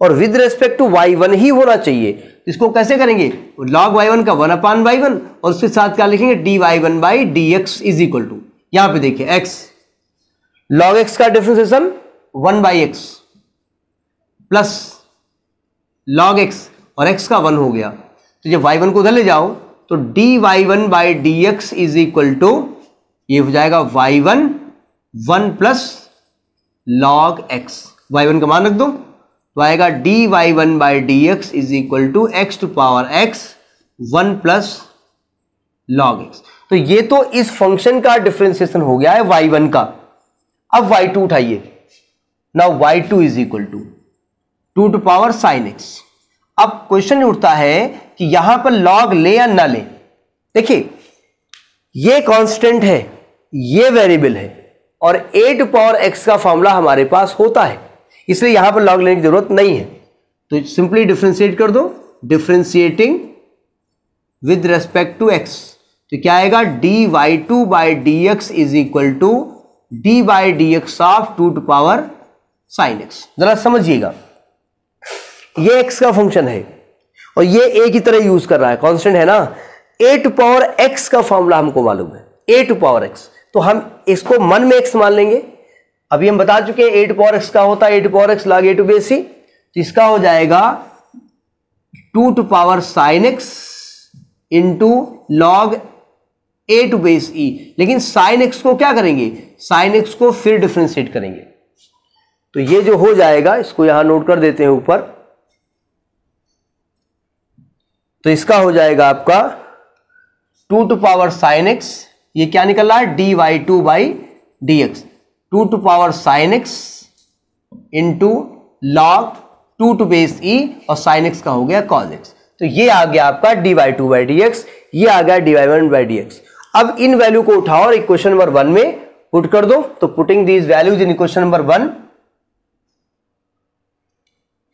और with respect to y one ही होना चाहिए इसको कैसे करेंगे लॉग वाई वन का वन अपान वाई वन और उसके साथ क्या लिखेंगे d y one by d x is equal to यहां पर देखिए एक्स लॉग एक्स का differentiation one by x plus log x और एक्स का वन हो गया तो जब वाई वन को उधर ले जाओ तो d y one by d x is equal to ये हो जाएगा y one one plus log x y one का मान रख दो तो आएगा d y one by d x is equal to x to power x one plus log x तो ये तो इस फंक्शन का डिफ्रेंसिएशन हो गया है वाई वन का अब वाई टू उठाइए ना y two is equal to two to power sine x अब क्वेश्चन उठता है कि यहां पर लॉग ले या ना ले देखिए ये कांस्टेंट है ये वेरिएबल है और ए टू पावर एक्स का फॉर्मूला हमारे पास होता है इसलिए यहां पर लॉग लेने की जरूरत नहीं है तो सिंपली डिफ्रेंशिएट कर दो differentiating with respect to x तो क्या आएगा d y two by d x is equal to d by d x of two to power sine x जरा समझिएगा ये एक्स का फंक्शन है और ये ए की तरह यूज कर रहा है कॉन्स्टेंट है ना ए टू पावर एक्स का फॉर्मूला हमको मालूम है ए टू पावर एक्स तो हम इसको मन में एक्स मान लेंगे अभी हम बता चुके हैं एट पॉर एक्स का होता है a to power x log a to base तो इसका हो जाएगा two to power sine x into log a to base e लेकिन साइन एक्स को क्या करेंगे साइन एक्स को फिर डिफ्रेंशिएट करेंगे तो ये जो हो जाएगा इसको यहां नोट कर देते हैं ऊपर तो इसका हो जाएगा आपका two to power sine x ये क्या निकल रहा है d y two by d x two to power sine x into log two to base e e और साइन एक्स का हो गया कॉज एक्स तो ये आ गया आपका d y two by d x ये आ गया d y one by d x अब इन वैल्यू को उठाओ और इक्वेशन नंबर वन में पुट कर दो तो putting these values in equation number one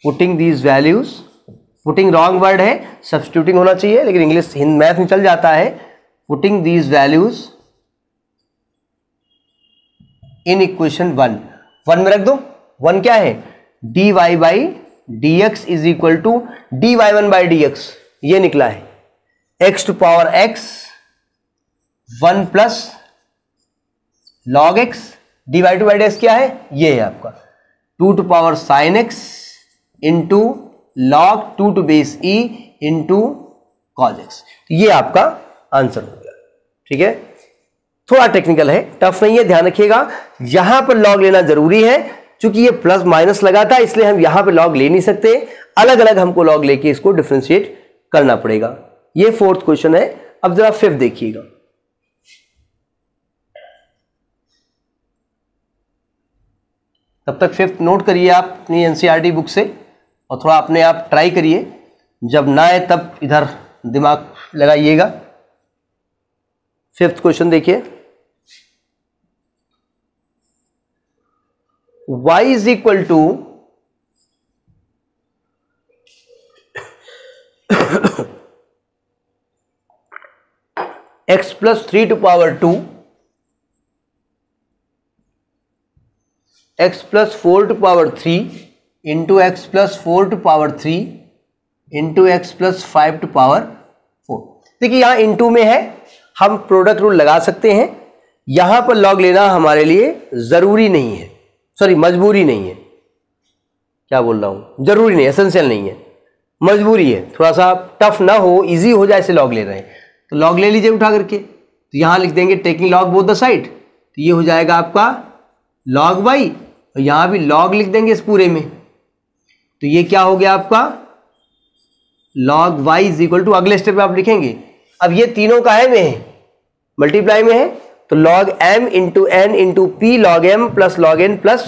putting these values putting wrong word है सब्सटीट्यूटिंग होना चाहिए लेकिन इंग्लिश हिंद मैथ में चल जाता है putting these values in equation one one में रख दो वन क्या है d y by d x is equal to d y one by d x ये निकला है x to power x one plus log x d y two by d x क्या है ये है आपका two to power sine x into log two to base e into cos x ये आपका आंसर हो गया ठीक है थोड़ा टेक्निकल है टफ नहीं है ध्यान रखिएगा यहां पर लॉग लेना जरूरी है चूंकि ये प्लस माइनस लगा था इसलिए हम यहां पर लॉग ले नहीं सकते अलग अलग हमको लॉग लेके इसको डिफ्रेंशिएट करना पड़ेगा ये फोर्थ क्वेश्चन है अब जरा फिफ्थ देखिएगा तब तक फिफ्थ नोट करिए आप अपनी एनसीईआरटी बुक e से और थोड़ा अपने आप ट्राई करिए जब ना आए तब इधर दिमाग लगाइएगा फिफ्थ क्वेश्चन देखिए y is equal to x plus 3 to power 2 x plus 4 to power 3 into x plus 4 to power 3 into x plus 5 to power 4 देखिए यहाँ इंटू में है हम प्रोडक्ट रूल लगा सकते हैं यहाँ पर लॉग लेना हमारे लिए ज़रूरी नहीं है सॉरी मजबूरी नहीं है क्या बोल रहा हूँ जरूरी नहीं एसेंशियल नहीं है मजबूरी है थोड़ा सा टफ ना हो इजी हो जाए ऐसे लॉग ले रहे हैं तो लॉग ले लीजिए उठा करके तो यहाँ लिख देंगे taking log both the side तो ये हो जाएगा आपका लॉग बाई और यहाँ भी लॉग लिख देंगे इस पूरे में तो ये क्या हो गया आपका log y is equal to अगले स्टेप में आप लिखेंगे अब ये तीनों का है में है मल्टीप्लाई में है तो log m into n into p log m plus log n plus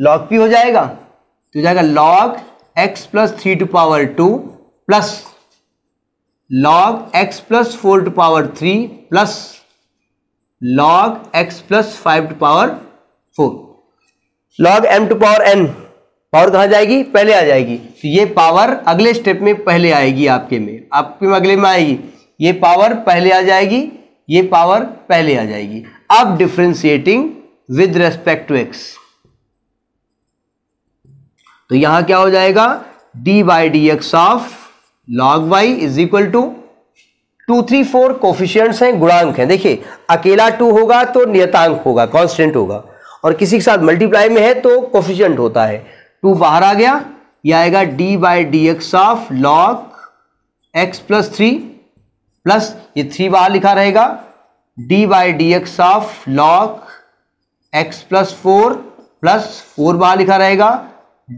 log p हो जाएगा तो हो जाएगा log x plus three to power two plus log x plus four to power three plus log x plus five to power four log m to power n power कहाँ जाएगी पहले आ जाएगी तो ये पावर अगले स्टेप में पहले आएगी आपके में आपके में अगले में आएगी ये पावर पहले आ जाएगी ये पावर पहले आ जाएगी अब differentiating with respect to x तो यहां क्या हो जाएगा d by d x of log y is equal to two three four coefficients हैं गुणांक हैं देखिए अकेला टू होगा तो नियतांक होगा कांस्टेंट होगा और किसी के साथ मल्टीप्लाई में है तो कोफिशियंट होता है टू बाहर आ गया यह आएगा d by d x of log x plus three plus ये थ्री बाहर लिखा रहेगा d by d x of log x plus four plus four बाहर लिखा रहेगा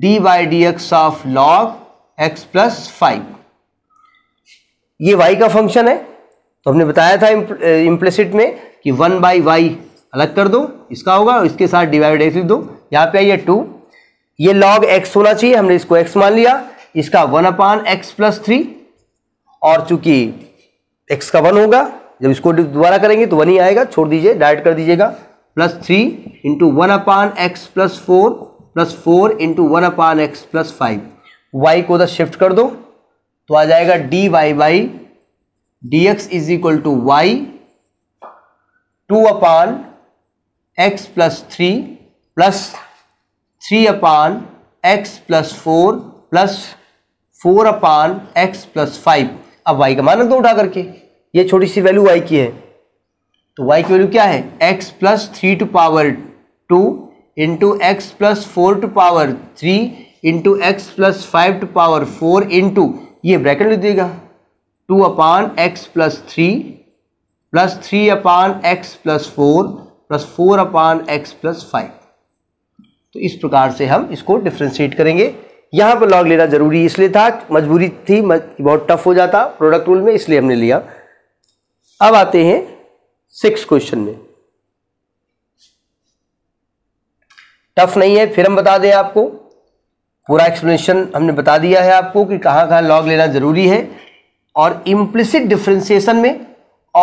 d by d x of log x plus five ये y का function है तो हमने बताया था इम्प्लिसिट में कि वन बाई वाई अलग कर दो इसका होगा इसके साथ डिवाइड एक्स लिख दो यहाँ पे आइए टू ये लॉग एक्स होना चाहिए हमने इसको एक्स मान लिया इसका one upon x plus three और चूंकि एक्स का वन होगा जब इसको दोबारा करेंगे तो वन ही आएगा छोड़ दीजिए डायरेक्ट कर दीजिएगा plus three into one upon x plus four plus four into one upon x plus five y को उधर शिफ्ट कर दो तो आ जाएगा d y by d x is equal to y two upon x plus three plus three upon x plus four plus four upon x plus five अब Y का रख दो उठा करके ये छोटी सी वैल्यू वाई की है तो वाई की वैल्यू क्या है x plus three to power two into x plus four to power three into x plus five to power four into ये ब्रैकेट लिख देगा two upon x plus three plus three upon x plus four plus four upon x plus five तो इस प्रकार से हम इसको differentiate करेंगे यहाँ पर लॉग लेना ज़रूरी इसलिए था मजबूरी थी बहुत टफ हो जाता प्रोडक्ट रूल में इसलिए हमने लिया अब आते हैं सिक्स क्वेश्चन में टफ नहीं है फिर हम बता दें आपको पूरा एक्सप्लेनेशन हमने बता दिया है आपको कि कहाँ कहाँ लॉग लेना ज़रूरी है और इम्प्लिसिट डिफ्रेंसिएशन में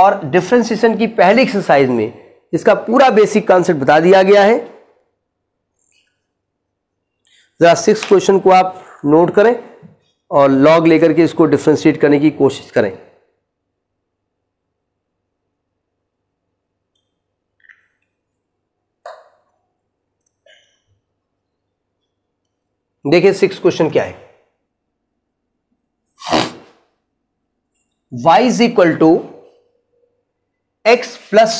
और डिफ्रेंसिएशन की पहली एक्सरसाइज में इसका पूरा बेसिक कॉन्सेप्ट बता दिया गया है ज़रा सिक्स क्वेश्चन को आप नोट करें और लॉग लेकर के इसको डिफ्रेंशिएट करने की कोशिश करें देखिए सिक्स क्वेश्चन क्या है y is equal to x plus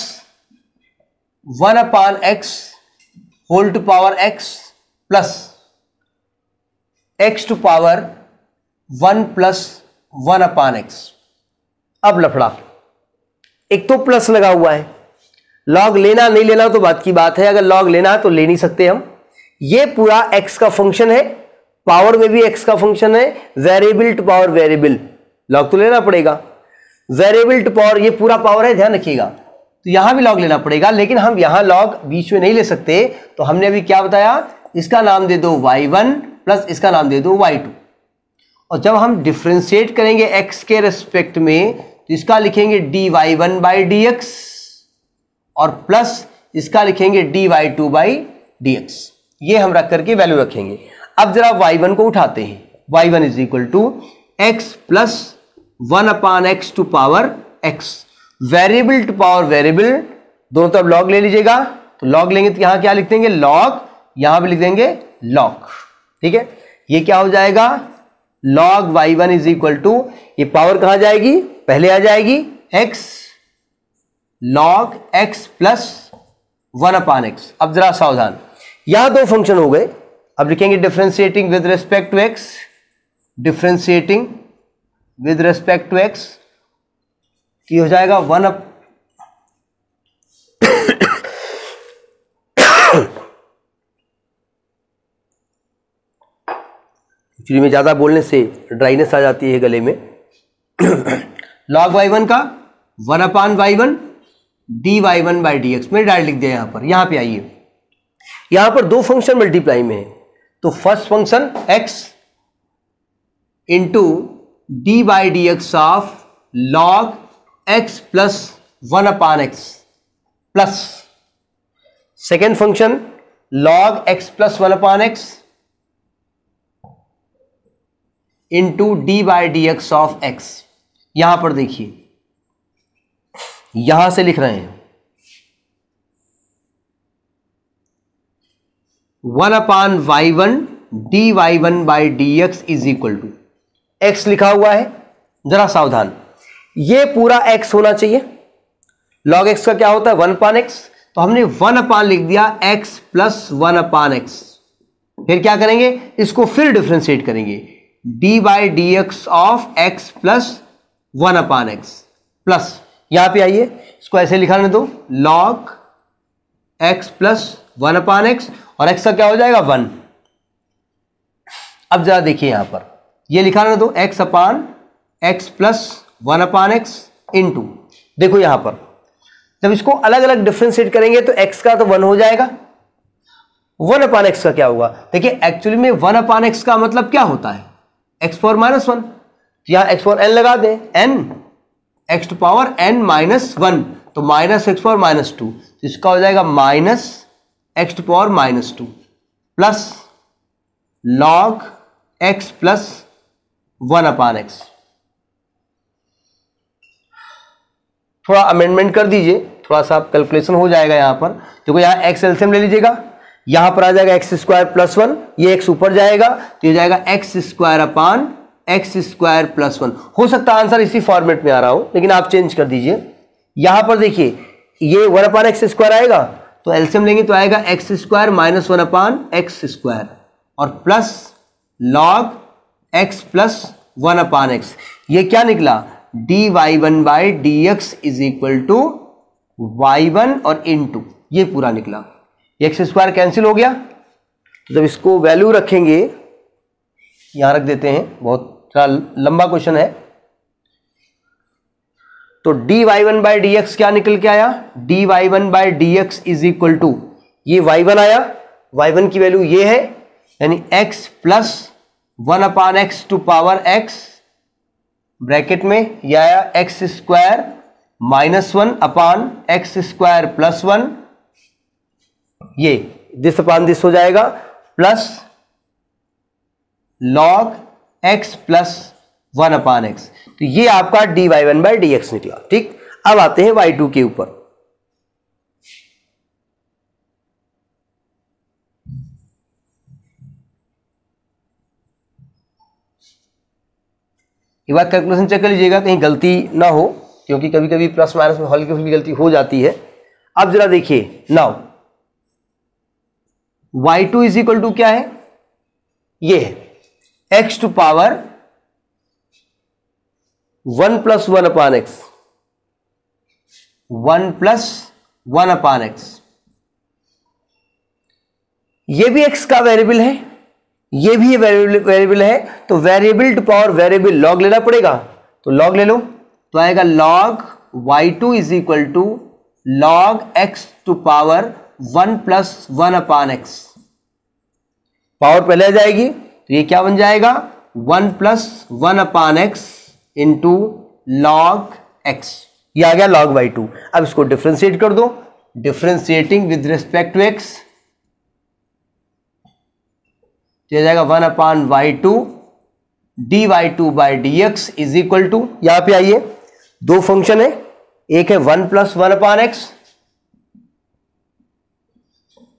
one upon x whole to power x plus x to power one plus one upon x अब लफड़ा एक तो प्लस लगा हुआ है लॉग लेना नहीं लेना तो बात की बात है अगर लॉग लेना है तो ले नहीं सकते हम ये पूरा एक्स का फंक्शन है पावर में भी एक्स का फंक्शन है variable to power variable log तो लेना पड़ेगा वेरिएबल टू पावर ये पूरा पावर है ध्यान रखिएगा तो यहां भी लॉग लेना पड़ेगा लेकिन हम यहां लॉग बीच में नहीं ले सकते तो हमने अभी क्या बताया इसका नाम दे दो वाई वन प्लस इसका नाम दे दो वाई टू और जब हम डिफ्रेंशिएट करेंगे एक्स के रेस्पेक्ट में तो इसका लिखेंगे d y one by d x और प्लस इसका लिखेंगे d y two by d x ये हम रख करके वैल्यू रखेंगे अब जरा वाई वन को उठाते हैं y one is equal to x plus one upon x to power x variable to power variable दोनों तरफ लॉग ले लीजिएगा तो लॉग लेंगे तो यहां क्या लिख देंगे लॉग यहां भी लिख देंगे लॉग ठीक है ये क्या हो जाएगा log y one is equal to ये पावर कहां जाएगी पहले आ जाएगी x log x plus one upon x अब जरा सावधान यहां दो फंक्शन हो गए अब लिखेंगे differentiating with respect to x differentiating with respect to x ये हो जाएगा वन अप एक्चुअली में ज़्यादा बोलने से ड्राइनेस आ जाती है गले में (clears throat) लॉग वाई वन का one upon y one d y one by d x मैंने डायरेक्ट लिख दिया यहाँ पर यहाँ पे आइए यहाँ पर दो फंक्शन मल्टीप्लाई में है तो first function x into d by d x of log x plus one upon x plus second function log x plus one upon x into d by d x of x यहां पर देखिए यहां से लिख रहे हैं one upon y one d y one by d x is equal to x लिखा हुआ है जरा सावधान ये पूरा एक्स होना चाहिए लॉग एक्स का क्या होता है वन अपान एक्स तो हमने वन अपान लिख दिया x plus one upon x फिर क्या करेंगे इसको फिर डिफ्रेंशिएट करेंगे d by d x of x plus one upon x plus यहां पे आइए इसको ऐसे लिखाने दो log x plus one upon x और एक्स का क्या हो जाएगा वन अब जरा देखिए यहां पर ये लिखाने दो x upon x plus one upon x into देखो यहां पर जब इसको अलग अलग डिफ्रेंशिएट करेंगे तो एक्स का तो वन हो जाएगा वन अपान एक्स का क्या होगा देखिए एक्चुअली में वन अपान एक्स का मतलब क्या होता है एक्स फोर माइनस वन या एक्स फोर एन लगा दे n x to power n minus one तो minus x four minus two तो इसका हो जाएगा minus x to power minus two plus log x plus one upon x थोड़ा amendment कर दीजिए थोड़ा सा कैलकुलेशन हो जाएगा यहां पर देखो यहाँ एक्स एल्सियम ले लीजिएगा यहां पर आ जाएगा एक्स स्क्वायर प्लस वन ये एक्स ऊपर जाएगा तो ये जाएगा x square upon x square plus one हो सकता है आंसर इसी फॉर्मेट में आ रहा हो लेकिन आप चेंज कर दीजिए यहां पर देखिए ये वन अपान एक्स स्क्वायर आएगा तो एल्सियम लेंगे तो आएगा x square minus one upon x square और plus log x plus one upon x ये क्या निकला d y one by d x is equal to y one और इन टू ये पूरा निकला एक्स स्क्वायर कैंसिल हो गया जब इसको वैल्यू रखेंगे यहां रख देते हैं बहुत लंबा क्वेश्चन है तो d y one by d x क्या निकल के आया d y one by d x is equal to ये वाई वन आया वाई वन की वैल्यू ये है यानी x plus one upon x to power x bracket में यह आया x square minus one upon x square plus one ये दिस अपान दिस हो जाएगा plus log x plus one upon x तो ये आपका d y one by d x निकला ठीक अब आते हैं वाई टू के ऊपर एक बार कैलकुलेशन चेक कर लीजिएगा कहीं गलती ना हो क्योंकि कभी कभी प्लस माइनस में हल्की हल्की गलती हो जाती है अब जरा देखिए now y two is equal to क्या है ये है x to power one plus one upon x one plus one upon x ये भी एक्स का वेरिएबल है ये भी वेरिएबल वेरिएबल है तो variable to power variable log लेना पड़ेगा तो लॉग ले लो तो आएगा log y2 two is equal to log x to power one plus one upon x power पहले आ जाएगी तो ये क्या बन जाएगा one plus one upon x into log x ये आ गया लॉग बाई टू अब इसको डिफ्रेंशिएट कर दो differentiating with respect to x ये जाएगा one upon y two d y two by d x is equal to यहां पर आइए दो फंक्शन है एक है one plus one upon x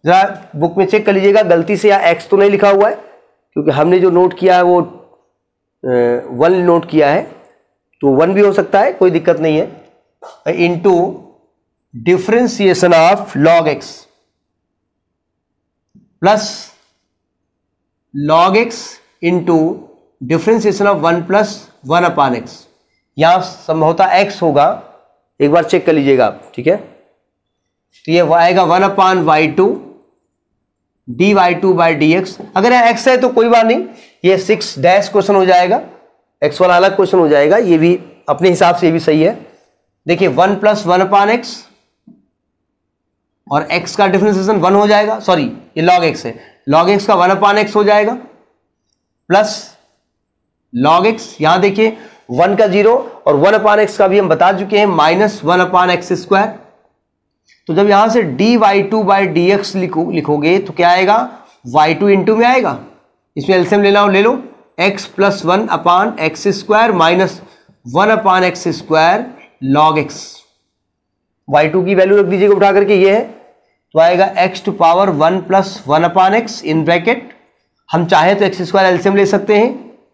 जरा बुक में चेक कर लीजिएगा गलती से यहाँ एक्स तो नहीं लिखा हुआ है क्योंकि हमने जो नोट किया है वो वन नोट किया है तो वन भी हो सकता है कोई दिक्कत नहीं है into differentiation of log x plus log x into differentiation of one plus one upon x यहाँ संभवता एक्स होगा एक बार चेक कर लीजिएगा आप ठीक है तो ये आएगा one upon y two d y two by d x अगर यहाँ एक्स है तो कोई बात नहीं ये सिक्स डैश क्वेश्चन हो जाएगा एक्स वाला अलग क्वेश्चन हो जाएगा ये भी अपने हिसाब से भी सही है देखिए one plus one upon x और एक्स का डिफ्रेंसिएशन वन हो जाएगा सॉरी ये लॉग एक्स है लॉग एक्स का वन अपान एक्स हो जाएगा प्लस लॉग एक्स यहां देखिए वन का जीरो और वन अपान एक्स का भी हम बता चुके हैं minus one upon x square तो जब यहां से d y two by d x लिखो लिखोगे तो क्या आएगा वाई टू इंटू में आएगा इसमें एल्सियम लेना हो ले लो x plus one upon x square minus one upon x square log x y two की वैल्यू रख दीजिएगा उठा करके ये है तो आएगा x to power one plus one upon x in bracket हम चाहें तो एक्स स्क्वायर एल्सियम ले सकते हैं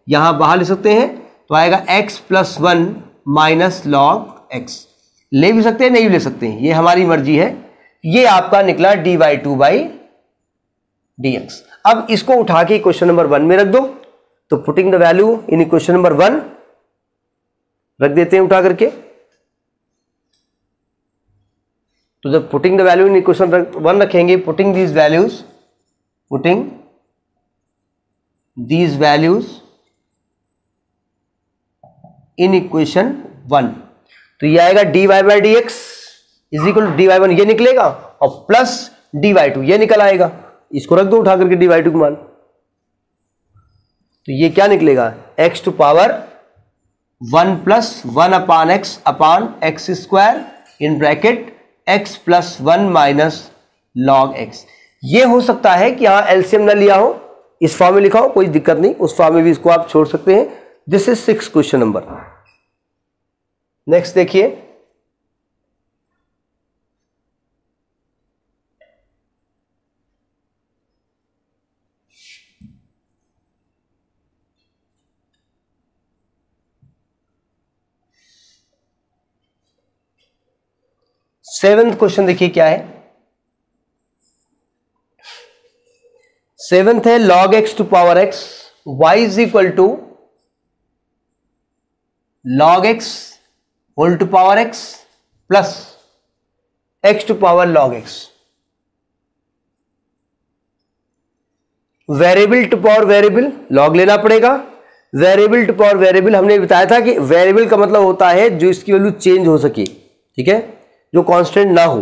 यहाँ बाहर ले सकते हैं तो आएगा x plus one minus log x ले भी सकते हैं नहीं भी ले सकते हैं ये हमारी मर्जी है ये आपका निकला d by two by d x अब इसको उठा के क्वेश्चन नंबर वन में रख दो तो putting the value in question number one रख देते हैं उठा करके तो जब putting the value in equation one रखेंगे putting these values putting these values in equation one तो ये आएगा d y by d x is equal to d y one ये निकलेगा और प्लस डी वाई टू ये निकल आएगा इसको रख दो उठा करके डी वाई टू को मान तो ये क्या निकलेगा x to power one plus one upon x upon x square in bracket x plus one minus log x ये हो सकता है कि यहां एलसीएम ना लिया हो इस फॉर्म में लिखा हो कोई दिक्कत नहीं उस फॉर्म में भी इसको आप छोड़ सकते हैं this is six question number next देखिए सेवेंथ क्वेश्चन देखिए क्या है सेवेंथ है log x to power x y is equal to log x whole to power x plus x to power log x variable to power variable log लेना पड़ेगा variable to power variable हमने बताया था कि variable का मतलब होता है जो इसकी वैल्यू चेंज हो सके ठीक है जो कांस्टेंट ना हो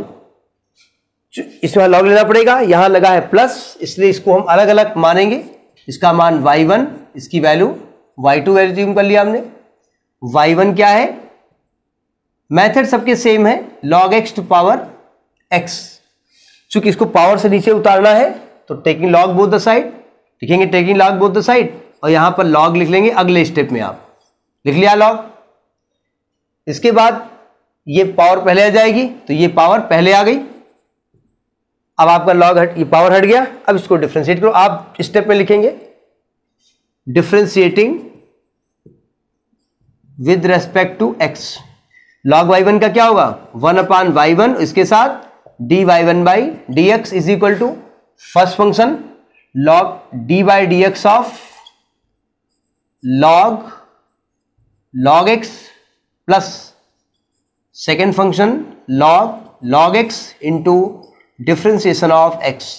इसमें लॉग लेना पड़ेगा यहां लगा है प्लस इसलिए इसको हम अलग अलग मानेंगे इसका मान y1 इसकी वैल्यू y2 टू वैल्यू कर लिया हमने y1 क्या है मेथड सबके सेम है log x to power x चूंकि इसको पावर से नीचे उतारना है तो taking log both the side लिखेंगे taking log both the side और यहां पर लॉग लिख लेंगे अगले स्टेप में आप लिख लिया लॉग इसके बाद ये पावर पहले आ जाएगी तो ये पावर पहले आ गई अब आपका लॉग हट ये पावर हट गया अब इसको डिफ्रेंशिएट करो आप स्टेप में लिखेंगे differentiating with respect to x log y one का क्या होगा वन अपान वाई वन इसके साथ d y one by d x is equal to first function log d by d x of log log x plus second function log log x into differentiation of x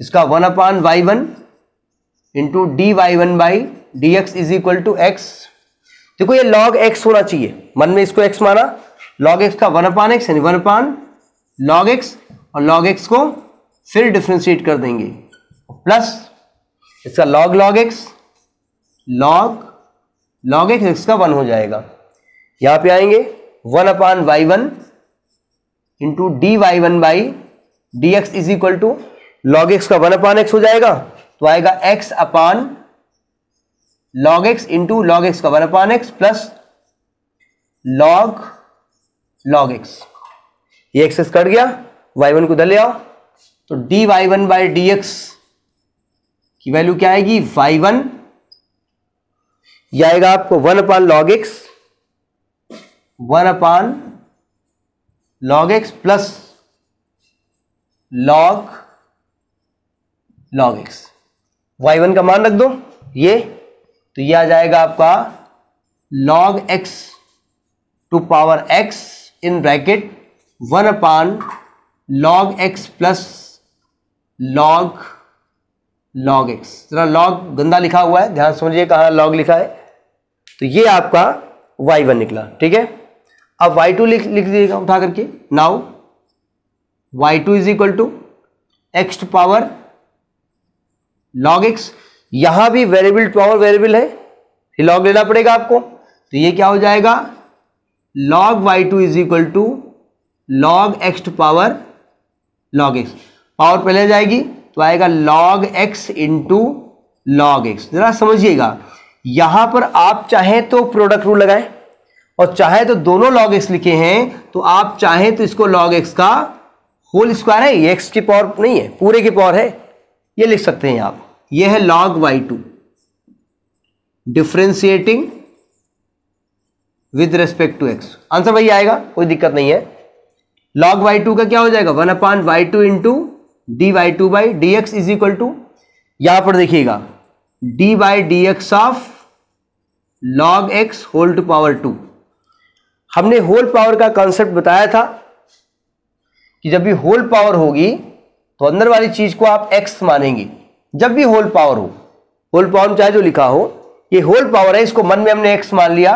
इसका one upon y one into d y one by d x is equal to x देखो ये log x होना चाहिए मन में इसको x माना log x का वन अपान एक्स यानी वन अपान लॉग एक्स और लॉग एक्स को फिर डिफ्रेंशिएट कर देंगे प्लस इसका log log x log log x x का वन हो जाएगा यहां पे आएंगे one upon y one into d y one by d x is equal to log x का वन अपान एक्स हो जाएगा तो आएगा x upon log x into log x का one upon x plus log log x ये excess cut गया y one को उधर ले आओ तो d y one by d x की वैल्यू क्या आएगी वाई वन यह आएगा आपको one upon log x one upon log x plus log log x y one का मान रख दो ये तो यह आ जाएगा आपका log x to power x in bracket one upon log x plus log log x जरा लॉग गंदा लिखा हुआ है ध्यान समझिए कहाँ लॉग लिखा है तो ये आपका वाई वन निकला ठीक है अब वाई टू लिख लिख दीजिएगा उठा करके now y two is equal to x to power log x यहां भी वेरिएबल टू आवर वेरिएबल है लॉग लेना पड़ेगा आपको तो ये क्या हो जाएगा log y two is equal to log x to power log x power पहले जाएगी तो आएगा log x into log x जरा समझिएगा यहां पर आप चाहें तो प्रोडक्ट रूल लगाए और चाहे तो दोनों लॉग एक्स लिखे हैं तो आप चाहें तो इसको लॉग एक्स का होल स्क्वायर है ये एक्स की पावर नहीं है पूरे की पावर है ये लिख सकते हैं आप यह है log y two differentiating with respect to x answer वही आएगा कोई दिक्कत नहीं है लॉग वाई टू का क्या हो जाएगा one upon y two into d y two by d x is equal to यहां पर देखिएगा d by d x of log x whole to power two हमने होल पावर का कॉन्सेप्ट बताया था कि जब भी होल पावर होगी तो अंदर वाली चीज को आप एक्स मानेंगे जब भी होल पावर हो होल पावर में चाहे जो लिखा हो ये होल पावर है इसको मन में हमने एक्स मान लिया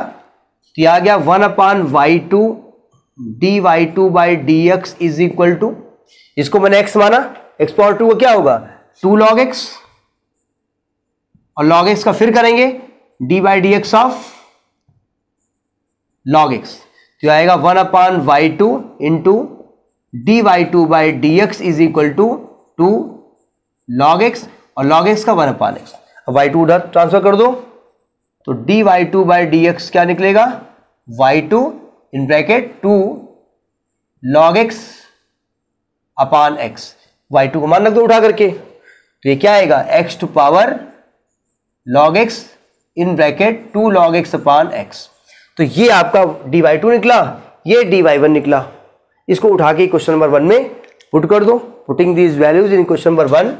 तो आ गया one upon y two d y two by d x is equal to इसको मैंने एक्स माना एक्स पावर टू का क्या होगा टू लॉग एक्स और लॉग एक्स का फिर करेंगे d by d x of log x तो आएगा one upon y two into d y two by d x is equal to two log x और लॉग एक्स का one upon x अब y two उधर transfer कर दो तो d y two by d x क्या निकलेगा y two in bracket two log x upon x y two को मान लग दो उठा करके तो ये क्या आएगा x to power log x in bracket two log x upon x तो ये आपका डी वाई टू निकला ये डी वाई वन निकला इसको उठा के क्वेश्चन नंबर वन में पुट कर दो putting these values in question number one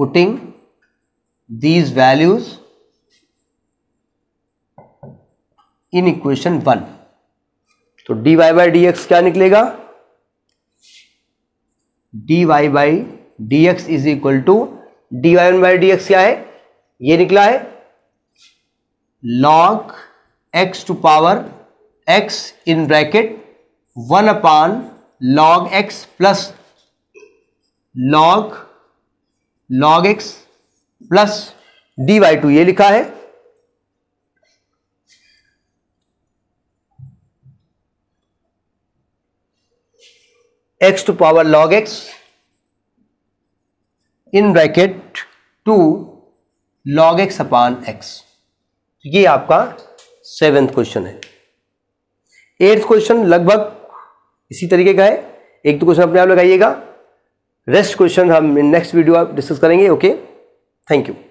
putting these values in equation one तो d y by d x क्या निकलेगा d y by d x is equal to d y one by d x क्या है ये निकला है log x to power x in bracket one upon log x plus log log x plus d y to ये लिखा है x to power log x in bracket two log x upon x ये आपका seventh question है eighth question लगभग इसी तरीके का है एक तो क्वेश्चन अपने आप लगाइएगा रेस्ट क्वेश्चन हम नेक्स्ट वीडियो आप डिस्कस करेंगे ओके थैंक यू